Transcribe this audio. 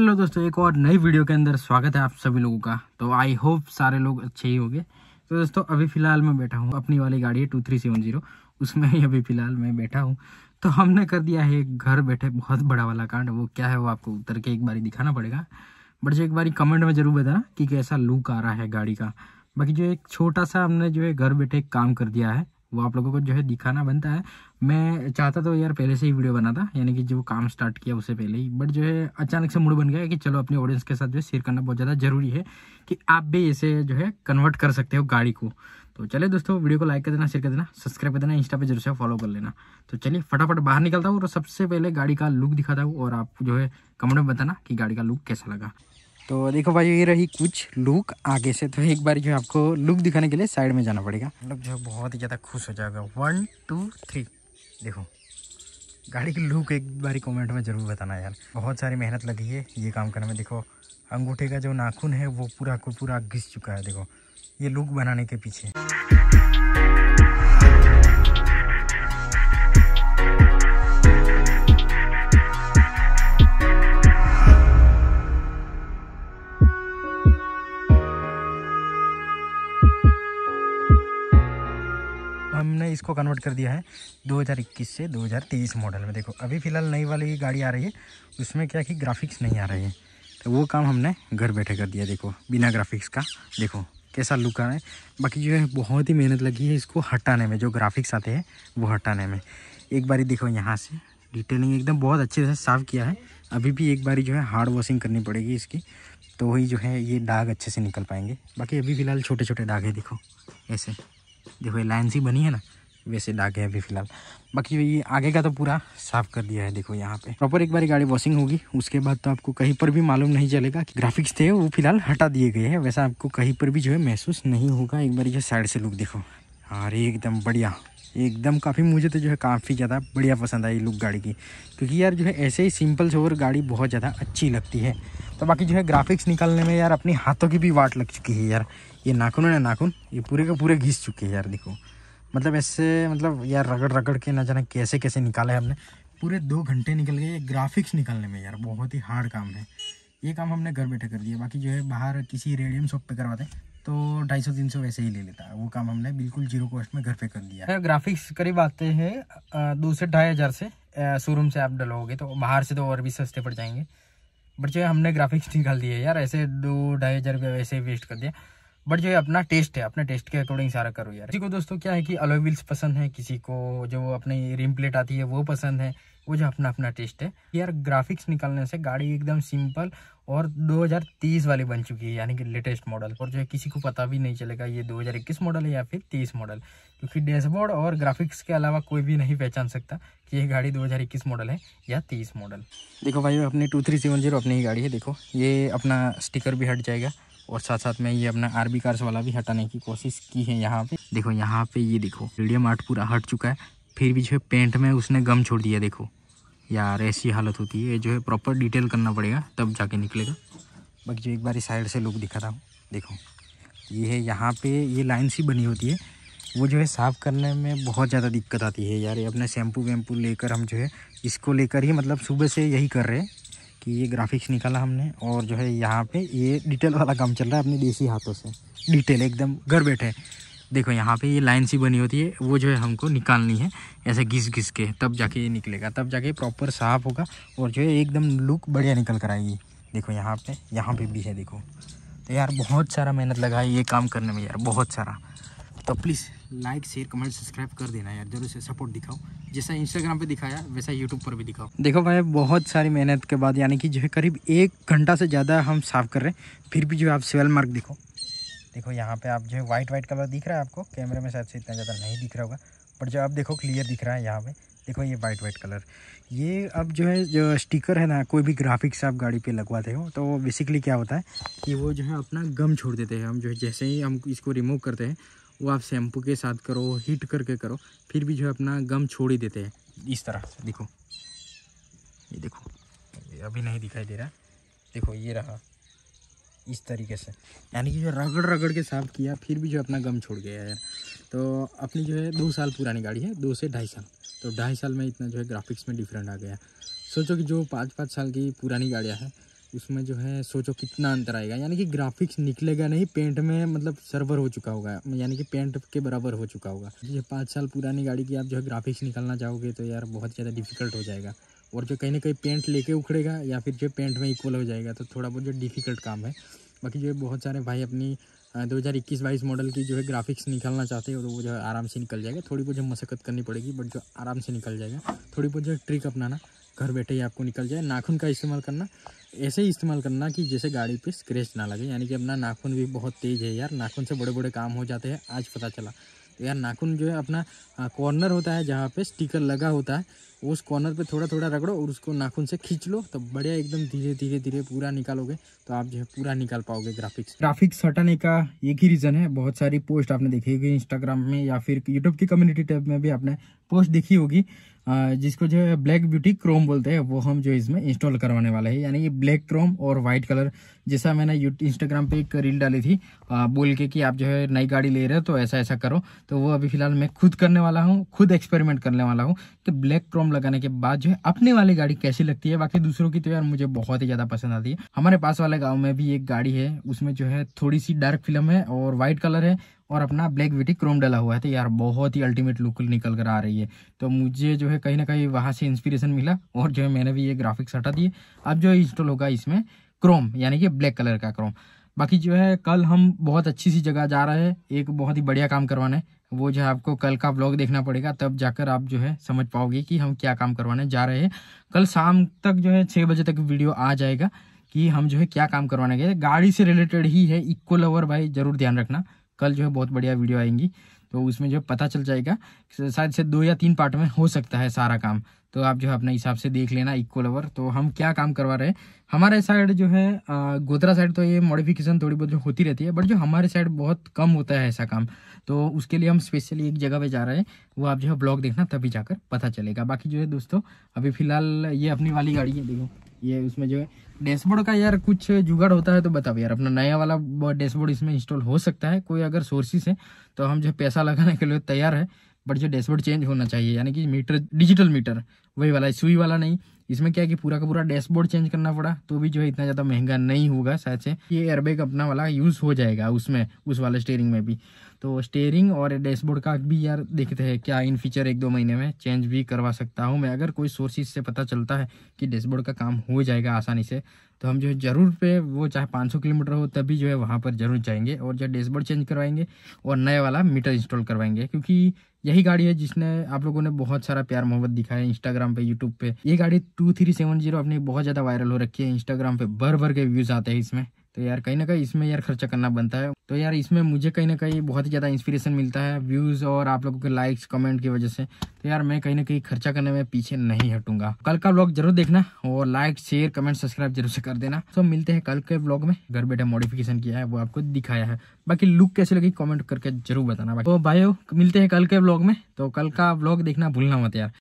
hello दोस्तों एक और नई वीडियो के अंदर स्वागत है आप सभी लोगों का तो आई होप सारे लोग अच्छे ही होंगे तो दोस्तों अभी फ़िलहाल मैं बैठा हूँ अपनी वाली गाड़ी है टू थ्री सेवन जीरो उसमें ही अभी फ़िलहाल मैं बैठा हूँ तो हमने कर दिया है एक घर बैठे बहुत बड़ा वाला कांड वो क्या है वो आपको उतर के एक बार दिखाना पड़ेगा बट जो एक बार कमेंट में ज़रूर बताना कि कैसा लुक आ रहा है गाड़ी का बाकी जो एक छोटा सा हमने जो है घर बैठे काम कर दिया है वो आप लोगों को जो है दिखाना बनता है मैं चाहता तो यार पहले से ही वीडियो बना था यानी कि जो काम स्टार्ट किया उससे पहले ही बट जो है अचानक से मूड बन गया कि चलो अपने ऑडियंस के साथ जो है शेयर करना बहुत ज़्यादा ज़रूरी है कि आप भी इसे जो है कन्वर्ट कर सकते हो गाड़ी को तो चले दोस्तों वीडियो को लाइक कर देना शेयर कर देना सब्सक्राइब कर देना इंस्टा पर जरूर से फॉलो कर लेना तो चलिए फटाफट बाहर निकलता हूँ और सबसे पहले गाड़ी का लुक दिखाता हूँ और आप जो है कमेंट में बताना कि गाड़ी का लुक कैसा लगा तो देखो भाई ये रही कुछ लुक आगे से तो एक बार जो है आपको लुक दिखाने के लिए साइड में जाना पड़ेगा मतलब जो है बहुत ही ज़्यादा खुश हो जाएगा वन टू थ्री देखो गाड़ी की लुक एक बारी कमेंट में ज़रूर बताना यार बहुत सारी मेहनत लगी है ये काम करने में देखो अंगूठे का जो नाखून है वो पूरा को पूरा घिस चुका है देखो ये लुक बनाने के पीछे हमने इसको कन्वर्ट कर दिया है 2021 से 2023 मॉडल में देखो अभी फ़िलहाल नई वाली गाड़ी आ रही है उसमें क्या कि ग्राफिक्स नहीं आ रही है तो वो काम हमने घर बैठे कर दिया देखो बिना ग्राफिक्स का देखो कैसा लुक आ रहा है बाकी जो है बहुत ही मेहनत लगी है इसको हटाने में जो ग्राफिक्स आते हैं वो हटाने में एक बारी देखो यहाँ से डिटेलिंग एकदम बहुत अच्छे से साफ़ किया है अभी भी एक बारी जो है हार्ड वॉशिंग करनी पड़ेगी इसकी तो वही जो है ये दाग अच्छे से निकल पाएंगे बाकी अभी फ़िलहाल छोटे छोटे दाग है देखो ऐसे देखो ये लाइन सी बनी है ना वैसे डाक है अभी फिलहाल बाकी ये आगे का तो पूरा साफ कर दिया है देखो यहाँ पे प्रॉपर एक बार गाड़ी वॉशिंग होगी उसके बाद तो आपको कहीं पर भी मालूम नहीं चलेगा कि ग्राफिक्स थे वो फिलहाल हटा दिए गए हैं वैसा आपको कहीं पर भी जो है महसूस नहीं होगा एक बार ये साइड से लुक देखो अरे एकदम बढ़िया एकदम काफ़ी मुझे तो जो है काफ़ी ज़्यादा बढ़िया पसंद आई लुक गाड़ी की क्योंकि यार जो है ऐसे ही सिंपल और गाड़ी बहुत ज़्यादा अच्छी लगती है तो बाकी जो है ग्राफिक्स निकालने में यार अपनी हाथों की भी वाट लग चुकी है यार ये नाखून है ना नाखून ये पूरे के पूरे घिस चुके हैं यार देखो मतलब ऐसे मतलब यार रगड़ रगड़ के ना जाना कैसे कैसे निकाला है हमने पूरे दो घंटे निकल गए ग्राफिक्स निकालने में यार बहुत ही हार्ड काम है ये काम हमने घर बैठे कर दिया बाकी जो है बाहर किसी रेडियम शॉप पे करवाते तो ढाई सौ तीन सौ वैसे ही ले लेता है वो काम हमने बिल्कुल जीरो कॉस्ट में घर पे कर दिया ग्राफिक्स करीब आते हैं दो से ढाई हज़ार से शोरूम से आप डलोगे तो बाहर से तो और भी सस्ते पड़ जाएंगे बट जो हमने ग्राफिक्स निकाल दिए यार ऐसे दो ढाई हज़ार रुपये वैसे वेस्ट कर दिया बट जो है अपना टेस्ट है अपने टेस्ट के अकॉर्डिंग सारा करो यार किसी को दोस्तों क्या है कि अलोई व्हील्स पसंद है किसी को जो अपनी रिम प्लेट आती है वो पसंद है वो जो अपना अपना टेस्ट है यार ग्राफिक्स निकालने से गाड़ी एकदम सिंपल और 2030 वाली बन चुकी है यानी कि लेटेस्ट मॉडल और जो है किसी को पता भी नहीं चलेगा ये 2021 मॉडल है या फिर 30 मॉडल क्योंकि डैशबोर्ड और ग्राफिक्स के अलावा कोई भी नहीं पहचान सकता कि ये गाड़ी 2021 मॉडल है या 30 मॉडल देखो भाई अपनी टू थ्री सेवन जीरो अपनी ही गाड़ी है देखो ये अपना स्टिकर भी हट जाएगा और साथ साथ में ये अपना आरबी कार्स वाला भी हटाने की कोशिश की है यहाँ पे देखो यहाँ पे ये देखो मीडियम आर्ट पूरा हट चुका है फिर भी जो है पेंट में उसने गम छोड़ दिया देखो यार ऐसी हालत होती है ये जो है प्रॉपर डिटेल करना पड़ेगा तब जाके निकलेगा बाकी जो एक बार साइड से लोग दिखा था हूँ देखो ये है यहाँ पे ये लाइन सी बनी होती है वो जो है साफ़ करने में बहुत ज़्यादा दिक्कत आती है यार ये अपने शैम्पू वैम्पू लेकर हम जो है इसको लेकर ही मतलब सुबह से यही कर रहे हैं कि ये ग्राफिक्स निकाला हमने और जो है यहाँ पे ये डिटेल वाला काम चल रहा है अपने देसी हाथों से डिटेल एकदम घर बैठे देखो यहाँ पे ये लाइन सी बनी होती है वो जो है हमको निकालनी है ऐसे घिस घिस के तब जाके ये निकलेगा तब जाके प्रॉपर साफ होगा और जो है एकदम लुक बढ़िया निकल कर आएगी देखो यहाँ पे यहाँ पे भी है देखो तो यार बहुत सारा मेहनत लगा है ये काम करने में यार बहुत सारा तो please like share comment subscribe कर देना यार जरूर से सपोर्ट दिखाओ जैसा इंस्टाग्राम पे दिखाया वैसा यूट्यूब पर भी दिखाओ देखो भाई बहुत सारी मेहनत के बाद यानी कि जो है करीब एक घंटा से ज़्यादा हम साफ़ कर रहे हैं फिर भी जो है आप सिवल मार्क दिखो देखो यहाँ पे आप जो है वाइट वाइट कलर दिख रहा है आपको कैमरे में शायद से इतना ज़्यादा नहीं दिख रहा होगा बट जब आप देखो क्लियर दिख रहा है यहाँ पे देखो ये वाइट वाइट कलर ये अब जो है जो स्टिकर है ना कोई भी ग्राफिक्स आप गाड़ी पे लगवाते हो तो बेसिकली क्या होता है कि वो जो है अपना गम छोड़ देते हैं हम जो है जैसे ही हम इसको रिमूव करते हैं वो आप शैम्पू के साथ करो हीट करके करो फिर भी जो है अपना गम छोड़ ही देते हैं इस तरह से देखो ये देखो अभी नहीं दिखाई दे रहा देखो ये रहा इस तरीके से यानी कि जो रगड़ रगड़ के साफ किया फिर भी जो अपना गम छोड़ गया है तो अपनी जो है दो साल पुरानी गाड़ी है दो से ढाई साल तो ढाई साल में इतना जो है ग्राफिक्स में डिफरेंट आ गया सोचो कि जो पाँच पाँच साल की पुरानी गाड़ियाँ हैं उसमें जो है सोचो कितना अंतर आएगा यानी कि ग्राफिक्स निकलेगा नहीं पेंट में मतलब सर्वर हो चुका होगा यानी कि पेंट के बराबर हो चुका होगा ये पाँच साल पुरानी गाड़ी की आप जो है ग्राफिक्स निकालना चाहोगे तो यार बहुत ज़्यादा डिफिकल्ट हो जाएगा और जो कहीं ना कहीं पेंट लेके उखड़ेगा या फिर जो पेंट में इक्वल हो जाएगा तो थोड़ा बहुत जो डिफ़िकल्ट काम है बाकी जो है बहुत सारे भाई अपनी दो हज़ार इक्कीस बाईस मॉडल की जो है ग्राफिक्स निकालना चाहते हो तो वो जो है आराम से निकल जाएगा थोड़ी बहुत जो मशक्क़त करनी पड़ेगी बट जो आराम से निकल जाएगा थोड़ी बहुत जो ट्रिक अपनाना घर बैठे ही आपको निकल जाए नाखून का इस्तेमाल करना ऐसे ही इस्तेमाल करना कि जैसे गाड़ी पे स्क्रैच ना लगे यानी कि अपना नाखून भी बहुत तेज़ है यार नाखून से बड़े बड़े काम हो जाते हैं आज पता चला तो यार नाखून जो है अपना कॉर्नर होता है जहाँ पे स्टिकर लगा होता है उस कॉर्नर पे थोड़ा थोड़ा रगड़ो और उसको नाखून से खींच लो तो बढ़िया एकदम धीरे धीरे धीरे पूरा निकालोगे तो आप जो है पूरा निकाल पाओगे ग्राफिक्स ग्राफिक्स हटाने का एक ही रीज़न है बहुत सारी पोस्ट आपने देखी होगी इंस्टाग्राम में या फिर यूट्यूब की कम्युनिटी टैब में भी आपने पोस्ट देखी होगी जिसको जो है ब्लैक ब्यूटी क्रोम बोलते हैं वो हम जो इसमें इंस्टॉल करवाने वाले हैं यानी ये ब्लैक क्रोम और व्हाइट कलर जैसा मैंने इंस्टाग्राम पे एक रील डाली थी आ, बोल के कि आप जो है नई गाड़ी ले रहे हो तो ऐसा ऐसा करो तो वो अभी फिलहाल मैं खुद करने वाला हूँ खुद एक्सपेरिमेंट करने वाला हूँ कि ब्लैक क्रोम लगाने के बाद जो है अपने वाली गाड़ी कैसी लगती है बाकी दूसरों की तो यार मुझे बहुत ही ज़्यादा पसंद आती है हमारे पास वाले गाँव में भी एक गाड़ी है उसमें जो है थोड़ी सी डार्क फिल्म है और वाइट कलर है और अपना ब्लैक विटी क्रोम डाला हुआ है तो यार बहुत ही अल्टीमेट लुक निकल कर आ रही है तो मुझे जो है कहीं ना कहीं वहाँ से इंस्पिरेशन मिला और जो है मैंने भी ये ग्राफिक्स हटा दिए अब जो इंस्टॉल होगा इसमें क्रोम यानी कि ब्लैक कलर का क्रोम बाकी जो है कल हम बहुत अच्छी सी जगह जा रहे हैं एक बहुत ही बढ़िया काम करवाने वो जो है आपको कल का ब्लॉग देखना पड़ेगा तब जाकर आप जो है समझ पाओगे कि हम क्या काम करवाने जा रहे हैं कल शाम तक जो है छः बजे तक वीडियो आ जाएगा कि हम जो है क्या काम करवाने गए गाड़ी से रिलेटेड ही है इक्को लवर भाई जरूर ध्यान रखना कल जो है बहुत बढ़िया वीडियो आएंगी तो उसमें जो पता चल जाएगा शायद से दो या तीन पार्ट में हो सकता है सारा काम तो आप जो है अपने हिसाब से देख लेना इक्वल ओवर तो हम क्या काम करवा रहे हैं हमारे साइड जो है गोदरा साइड तो ये मॉडिफिकेशन थोड़ी बहुत जो होती रहती है बट जो हमारे साइड बहुत कम होता है ऐसा काम तो उसके लिए हम स्पेशली एक जगह पे जा रहे हैं वो आप जो है ब्लॉग देखना तभी जाकर पता चलेगा बाकी जो है दोस्तों अभी फिलहाल ये अपनी वाली गाड़ी है देखो ये उसमें जो है डैशबोर्ड का यार कुछ जुगाड़ होता है तो बताओ यार अपना नया वाला डैशबोर्ड इसमें इंस्टॉल हो सकता है कोई अगर सोर्सेस है तो हम जो पैसा लगाने के लिए तैयार है बट जो डैशबोर्ड चेंज होना चाहिए यानी कि मीटर डिजिटल मीटर वही वाला है सुई वाला नहीं इसमें क्या है कि पूरा का पूरा डैशबोर्ड चेंज करना पड़ा तो भी जो है इतना ज़्यादा महंगा नहीं होगा शायद से ये एयरबैग अपना वाला यूज़ हो जाएगा उसमें उस वाले स्टेयरिंग में भी तो स्टेयरिंग और डैशबोर्ड का भी यार देखते हैं क्या इन फीचर एक दो महीने में चेंज भी करवा सकता हूँ मैं अगर कोई सोर्सिस से पता चलता है कि डैशबोर्ड का काम हो जाएगा आसानी से तो हम जो है ज़रूर पे वो चाहे 500 किलोमीटर हो तभी जो है वहाँ पर ज़रूर जाएंगे और जो डैशबोर्ड चेंज करवाएंगे और नया वाला मीटर इंस्टॉल करवाएंगे क्योंकि यही गाड़ी है जिसने आप लोगों ने बहुत सारा प्यार मोहब्बत दिखाया इंस्टाग्राम पे यूट्यूब पे ये गाड़ी टू थ्री सेवन जीरो अपनी बहुत ज़्यादा वायरल हो रखी है इंस्टाग्राम पे भर भर के व्यूज़ आते हैं इसमें तो यार कहीं ना कहीं इसमें यार खर्चा करना बनता है तो यार इसमें मुझे कहीं ना कहीं बहुत ही ज़्यादा इंस्पिरेशन मिलता है व्यूज़ और आप लोगों के लाइक्स कमेंट की वजह से तो यार मैं कहीं ना कहीं खर्चा करने में पीछे नहीं हटूंगा कल का ब्लॉग जरूर देखना और लाइक शेयर कमेंट सब्सक्राइब जरूर से कर देना तो मिलते हैं कल के ब्लॉग में घर बैठे मॉडिफिकेशन किया है वो आपको दिखाया है बाकी लुक कैसे लगी कॉमेंट करके जरूर बताना तो भाई मिलते हैं कल के ब्लॉग में तो कल का ब्लॉग देखना भूलना मत यार